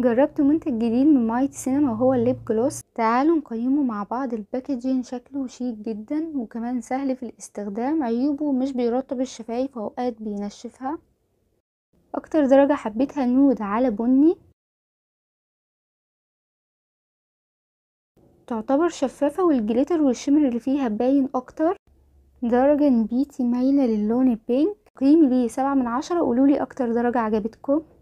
جربت منتج جديد من مايت سينما وهو الليب جلوس تعالوا نقيمه مع بعض الباكجين شكله شيك جدا وكمان سهل في الاستخدام عيوبه مش بيرطب الشفايف اوقات بينشفها اكتر درجة حبيتها نود على بني تعتبر شفافة والجليتر والشمر اللي فيها باين اكتر درجة نبيتي مايلة للون البينك قيمي ليه سبعة من عشرة قولولي اكتر درجة عجبتكم